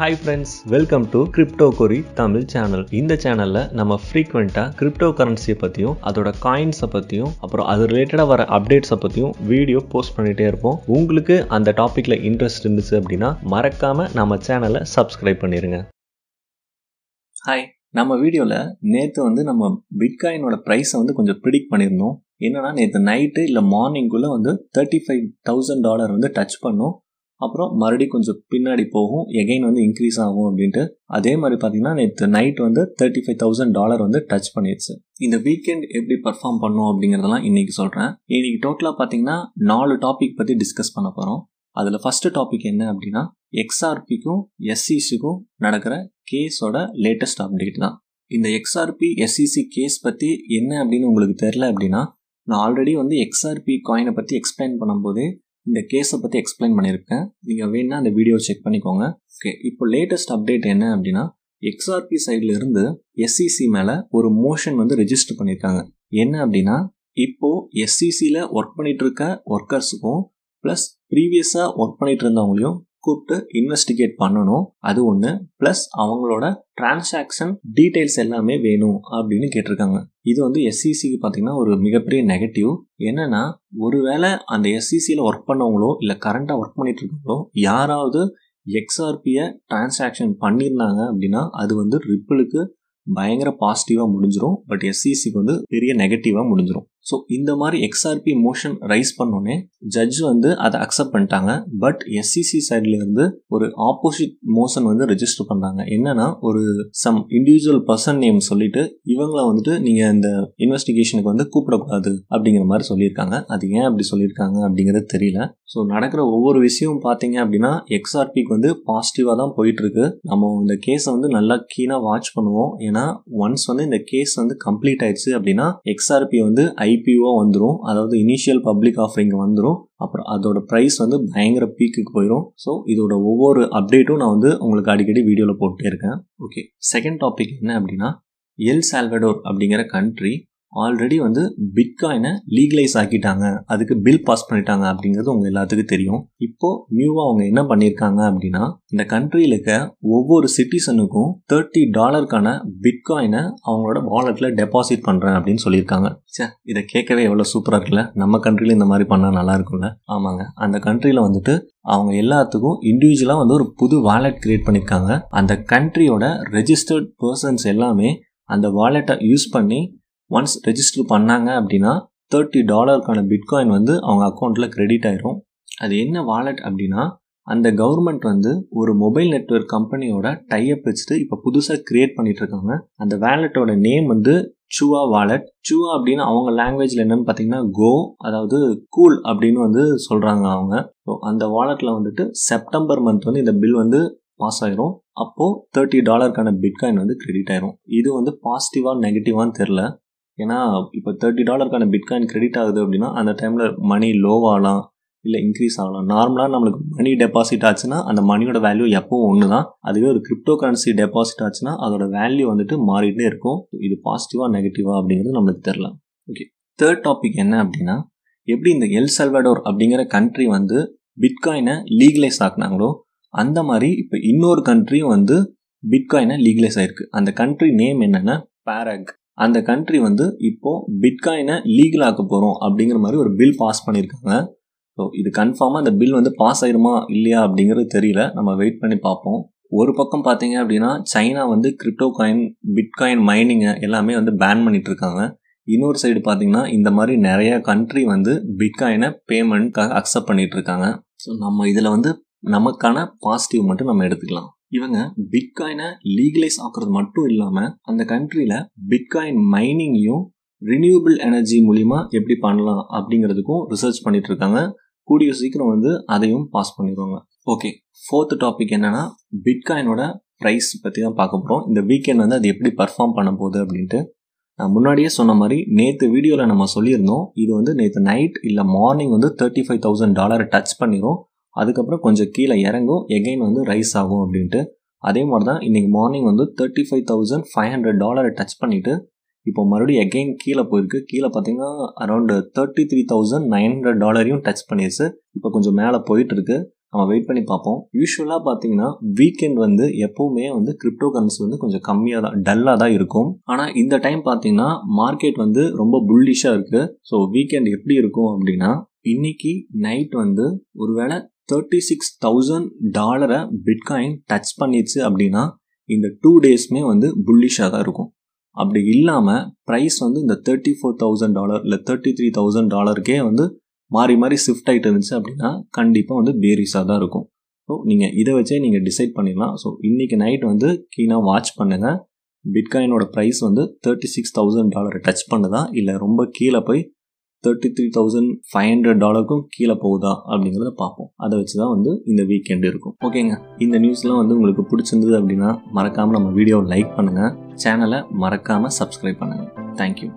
hi friends welcome to crypto கொரி Tamil channel இந்த சேனலில் நம்ம ஃப்ரீக்வெண்ட்டாக கிரிப்டோ கரன்சியை பற்றியும் அதோட காயின்ஸை பற்றியும் அப்புறம் அது ரிலேட்டடாக வர அப்டேட்ஸை பற்றியும் வீடியோ போஸ்ட் பண்ணிகிட்டே இருப்போம் உங்களுக்கு அந்த டாப்பிக்கில் இன்ட்ரெஸ்ட் இருந்துச்சு அப்படின்னா மறக்காமல் நம்ம சேனலை சப்ஸ்கிரைப் பண்ணிடுங்க ஹாய் நம்ம வீடியோவில் நேற்று வந்து நம்ம பிட்காயினோட ப்ரைஸை வந்து கொஞ்சம் ப்ரிடிக் பண்ணியிருந்தோம் என்னன்னா நேற்று நைட்டு இல்லை மார்னிங்குள்ளே வந்து தேர்ட்டி ஃபைவ் தௌசண்ட் டாலர் வந்து டச் பண்ணோம் அப்புறம் மறுபடியும் கொஞ்சம் பின்னாடி போகும் எகைன் வந்து இன்க்ரீஸ் ஆகும் அப்படின்ட்டு அதே மாதிரி பார்த்தீங்கன்னா நேற்று நைட் வந்து தேர்ட்டி ஃபைவ் தௌசண்ட் டாலர் வந்து டச் பண்ணிடுச்சு இந்த வீக்கெண்ட் எப்படி பர்ஃபார்ம் பண்ணும் அப்படிங்கிறதெல்லாம் இன்றைக்கி சொல்கிறேன் இன்றைக்கி டோட்டலாக பார்த்தீங்கன்னா நாலு டாபிக் பற்றி டிஸ்கஸ் பண்ண போகிறோம் அதில் ஃபஸ்ட்டு டாபிக் என்ன அப்படின்னா எக்ஸ்ஆர்பிக்கும் எஸ்சிசிக்கும் e நடக்கிற கேஸோட லேட்டஸ்ட் அப்டேட் தான் இந்த எக்ஸ்ஆர்பி எஸ்சிசி கேஸ் பற்றி என்ன அப்படின்னு உங்களுக்கு தெரில அப்படின்னா நான் ஆல்ரெடி வந்து எக்ஸ்ஆர்பி காயினை பற்றி எக்ஸ்பிளைன் பண்ணும்போது இந்த கேஸை பற்றி எக்ஸ்பிளைன் பண்ணியிருக்கேன் நீங்கள் வேணால் அந்த வீடியோ செக் பண்ணிக்கோங்க ஓகே இப்போ லேட்டஸ்ட் அப்டேட் என்ன அப்படின்னா எக்ஸ்ஆர்பி சைடில் இருந்து எஸ்சிசி e மேலே ஒரு மோஷன் வந்து ரெஜிஸ்டர் பண்ணியிருக்காங்க என்ன அப்படின்னா இப்போது எஸ்சிசியில் e ஒர்க் பண்ணிகிட்டு இருக்க ஒர்க்கர்ஸுக்கும் ப்ளஸ் ப்ரீவியஸாக ஒர்க் பண்ணிகிட்டு இருந்தவங்களையும் கூப்பிட்டு இன்வெஸ்டிகேட் பண்ணணும் அது ஒன்று ப்ளஸ் அவங்களோட டிரான்சாக்ஷன் டீட்டெயில்ஸ் எல்லாமே வேணும் அப்படின்னு கேட்டிருக்காங்க இது வந்து எஸ்சிசிக்கு e பார்த்தீங்கன்னா ஒரு மிகப்பெரிய நெகட்டிவ் என்னென்னா ஒருவேளை அந்த எஸ்சிசியில் e ஒர்க் பண்ணவங்களோ இல்லை கரண்ட்டாக ஒர்க் பண்ணிட்டு இருக்கவங்களோ யாராவது எக்ஸ்ஆர்பியை டிரான்சாக்ஷன் பண்ணியிருந்தாங்க அப்படின்னா அது வந்து ரிப்பிளுக்கு பயங்கர பாசிட்டிவாக முடிஞ்சிடும் பட் எஸ்சிசிக்கு e வந்து பெரிய நெகட்டிவாக முடிஞ்சிடும் ஸோ இந்த மாதிரி எக்ஸ்ஆர்பி மோஷன் ரைஸ் பண்ணோன்னே ஜட்ஜ் வந்து அதை அக்செப்ட் பண்ணிட்டாங்க பட் எஸ்சிசி சைட்லேருந்து ஒரு ஆப்போசிட் மோஷன் வந்து ரெஜிஸ்டர் பண்ணுறாங்க என்னன்னா ஒரு சம் இண்டிவிஜுவல் பர்சன் நேம் சொல்லிட்டு இவங்கள வந்துட்டு நீங்கள் இந்த இன்வெஸ்டிகேஷனுக்கு வந்து கூப்பிடக்கூடாது அப்படிங்கிற மாதிரி சொல்லியிருக்காங்க அது ஏன் அப்படி சொல்லியிருக்காங்க அப்படிங்கிறது தெரியல ஸோ நடக்கிற ஒவ்வொரு விஷயமும் பார்த்தீங்க அப்படின்னா எக்ஸ்ஆர்பிக்கு வந்து பாசிட்டிவாக தான் போயிட்டுருக்கு நம்ம இந்த கேஸை வந்து நல்லா கீனாக வாட்ச் பண்ணுவோம் ஏன்னா ஒன்ஸ் வந்து இந்த கேஸ் வந்து கம்ப்ளீட் ஆயிடுச்சு அப்படின்னா எக்ஸ்ஆர்பி வந்து ஐ ஐபிஓ வந்துடும் அதாவது இனிஷியல் பப்ளிக் ஆஃபரிங் வந்துடும் அப்புறம் அதோட ப்ரைஸ் வந்து பயங்கர பீக்குக்கு போயிடும் ஸோ இதோட ஒவ்வொரு அப்டேட்டும் நான் வந்து உங்களுக்கு அடிக்கடி வீடியோவில் போட்டுட்டே இருக்கேன் ஓகே செகண்ட் டாபிக் என்ன அப்படின்னா எல் சால்வடோர் அப்படிங்கிற கண்ட்ரி ஆல்ரெடி வந்து பிட்காயினை லீகலைஸ் ஆக்கிட்டாங்க அதுக்கு பில் பாஸ் பண்ணிட்டாங்க அப்படிங்கிறது உங்கள் எல்லாத்துக்கும் தெரியும் இப்போ நியூவாக அவங்க என்ன பண்ணியிருக்காங்க அப்படின்னா இந்த கண்ட்ரியில் இருக்க ஒவ்வொரு சிட்டிசனுக்கும் தேர்ட்டி டாலருக்கான பிட்காயினை அவங்களோட வாலெட்டில் டெபாசிட் பண்ணுறேன் அப்படின்னு சொல்லியிருக்காங்க சே இதை கேட்கவே எவ்வளோ சூப்பராக இருக்குல்ல நம்ம கண்ட்ரியில் இந்த மாதிரி பண்ணால் நல்லா இருக்கும்ல ஆமாங்க அந்த கண்ட்ரியில் வந்துட்டு அவங்க எல்லாத்துக்கும் இண்டிவிஜுவலாக வந்து ஒரு புது வாலெட் கிரியேட் பண்ணியிருக்காங்க அந்த கண்ட்ரியோட ரெஜிஸ்டர்ட் பர்சன்ஸ் எல்லாமே அந்த வாலெட்டை யூஸ் பண்ணி ஒன்ஸ் ரெஜிஸ்டர் பண்ணாங்க அப்படின்னா தேர்ட்டி டாலருக்கான பிட்காயின் வந்து அவங்க அக்கௌண்ட்டில் கிரெடிட் ஆயிரும் அது என்ன வாலெட் அப்படின்னா அந்த கவர்மெண்ட் வந்து ஒரு மொபைல் நெட்ஒர்க் கம்பெனியோட டைஅப் வச்சுட்டு இப்போ புதுசாக கிரியேட் பண்ணிட்டு இருக்காங்க அந்த வேலெட்டோட நேம் வந்து சுவா வாலெட் சுவா அப்படின்னு அவங்க லாங்குவேஜில் என்னன்னு பார்த்தீங்கன்னா கோ அதாவது கூல் அப்படின்னு வந்து சொல்கிறாங்க அவங்க ஸோ அந்த வாலெட்டில் வந்துட்டு செப்டம்பர் மந்த் வந்து இந்த பில் வந்து பாஸ் ஆயிரும் அப்போது தேர்ட்டி டாலருக்கான பிட்காயின் வந்து கிரெடிட் ஆயிரும் இது வந்து பாசிட்டிவாக நெகட்டிவான்னு தெரில ஏன்னா இப்போ தேர்ட்டி டாலருக்கான பிட்காயின் கிரெடிட் ஆகுது அப்படின்னா அந்த டைமில் மணி லோவாகலாம் இல்லை இன்க்ரீஸ் ஆகலாம் நார்மலாக நம்மளுக்கு மணி டெபாசிட் ஆச்சுன்னா அந்த மணியோட வேல்யூ எப்பவும் ஒன்று தான் அதுவே ஒரு கிரிப்டோ கரன்சி டெபாசிட் ஆச்சுன்னா அதோட வேல்யூ வந்துட்டு மாறிட்டே இருக்கும் இது பாசிட்டிவாக நெகட்டிவாக அப்படிங்கிறது நம்மளுக்கு தெரில ஓகே தேர்ட் டாபிக் என்ன அப்படின்னா எப்படி இந்த எல் செல்வடோர் அப்படிங்கிற கண்ட்ரி வந்து பிட்காயினை லீகலைஸ் ஆக்குனாங்களோ அந்த மாதிரி இப்போ இன்னொரு கண்ட்ரியும் வந்து பிட்காயினை லீகலைஸ் ஆயிருக்கு அந்த கண்ட்ரி நேம் என்னென்னா பேரக் அந்த கண்ட்ரி வந்து இப்போது பிட்காயினை லீகல் ஆக்க போகிறோம் அப்படிங்கிற மாதிரி ஒரு பில் பாஸ் பண்ணியிருக்காங்க ஸோ இது கன்ஃபார்மாக அந்த பில் வந்து பாஸ் ஆயிருமா இல்லையா அப்படிங்கிறது தெரியல நம்ம வெயிட் பண்ணி பார்ப்போம் ஒரு பக்கம் பார்த்தீங்க அப்படின்னா சைனா வந்து கிரிப்டோ காயின் பிட்காயின் மைனிங்கை எல்லாமே வந்து பேன் பண்ணிட்டு இருக்காங்க இன்னொரு சைடு பார்த்தீங்கன்னா இந்த மாதிரி நிறைய கண்ட்ரி வந்து பிட்காயினை பேமெண்ட்காக அக்செப்ட் பண்ணிட்டு இருக்காங்க ஸோ நம்ம இதில் வந்து நமக்கான பாசிட்டிவ் மட்டும் நம்ம எடுத்துக்கலாம் இவங்க பிட்காயினை லீகலைஸ் ஆக்குறது மட்டும் இல்லாமல் அந்த கண்ட்ரியில் பிட்காயின் மைனிங்கையும் ரினியூபிள் எனர்ஜி மூலிமா எப்படி பண்ணலாம் அப்படிங்கிறதுக்கும் ரிசர்ச் பண்ணிட்டு இருக்காங்க கூடிய சீக்கிரம் வந்து அதையும் பாஸ் பண்ணிடுவாங்க ஓகே ஃபோர்த் டாபிக் என்னன்னா பிட்காயினோட ப்ரைஸ் பற்றி தான் பார்க்க போகிறோம் இந்த வீக்கெண்ட் வந்து அது எப்படி பர்ஃபார்ம் பண்ண போகுது அப்படின்ட்டு நான் முன்னாடியே சொன்ன மாதிரி நேற்று வீடியோவில் நம்ம சொல்லியிருந்தோம் இது வந்து நேற்று நைட் இல்லை மார்னிங் வந்து தேர்ட்டி ஃபைவ் தௌசண்ட் டாலரை டச் பண்ணிடும் அதுக்கப்புறம் கொஞ்சம் கீழே இறங்கும் எகைன் வந்து ரைஸ் ஆகும் அப்படின்ட்டு அதே மாதிரி தான் இன்றைக்கி மார்னிங் வந்து thirty five thousand five hundred டாலரை டச் பண்ணிவிட்டு இப்போ மறுபடியும் எகைன் கீழே போயிருக்கு கீழே பார்த்தீங்கன்னா around thirty three thousand nine hundred டாலரையும் டச் பண்ணிடுச்சு இப்போ கொஞ்சம் மேலே போயிட்டுருக்கு நம்ம வெயிட் பண்ணி பார்ப்போம் யூஸ்வலாக பார்த்தீங்கன்னா வீக்கெண்ட் வந்து எப்போவுமே வந்து கிரிப்டோ கரன்சி வந்து கொஞ்சம் கம்மியாக தான் டல்லாக தான் இருக்கும் ஆனால் இந்த டைம் பார்த்தீங்கன்னா மார்க்கெட் வந்து ரொம்ப புல்லிஷாக இருக்குது ஸோ வீக்கெண்ட் எப்படி இருக்கும் அப்படின்னா இன்னைக்கு நைட் வந்து ஒருவேளை தேர்ட்டி சிக்ஸ் தௌசண்ட் டாலரை பிட்காயின் டச் பண்ணிடுச்சு அப்படின்னா இந்த டூ டேஸ்மே வந்து புல்லிஷாக தான் இருக்கும் அப்படி இல்லாமல் ப்ரைஸ் வந்து இந்த தேர்ட்டி ஃபோர் தௌசண்ட் டாலர் இல்லை தேர்ட்டி த்ரீ தௌசண்ட் டாலருக்கே வந்து மாறி மாறி ஷிஃப்ட் ஆகிட்டு இருந்துச்சு அப்படின்னா கண்டிப்பாக வந்து பேரிஸாக தான் இருக்கும் ஸோ நீங்கள் இதை வச்சே நீங்கள் டிசைட் பண்ணிடலாம் ஸோ இன்றைக்கி நைட் வந்து கீனாக வாட்ச் பண்ணுங்கள் பிட்காயினோட ப்ரைஸ் வந்து தேர்ட்டி சிக்ஸ் தௌசண்ட் டாலரை டச் பண்ணுதா இல்லை ரொம்ப கீழே போய் thirty three thousand five hundred டாலருக்கும் கீழே போகுதா அப்படிங்கிறத பார்ப்போம் அதை வச்சு தான் வந்து இந்த வீக்கெண்ட் இருக்கும் ஓகேங்க இந்த நியூஸ்லாம் வந்து உங்களுக்கு பிடிச்சிருந்தது அப்படின்னா மறக்காமல் நம்ம வீடியோவை லைக் பண்ணுங்கள் சேனலை மறக்காமல் சப்ஸ்கிரைப் பண்ணுங்கள் தேங்க்யூ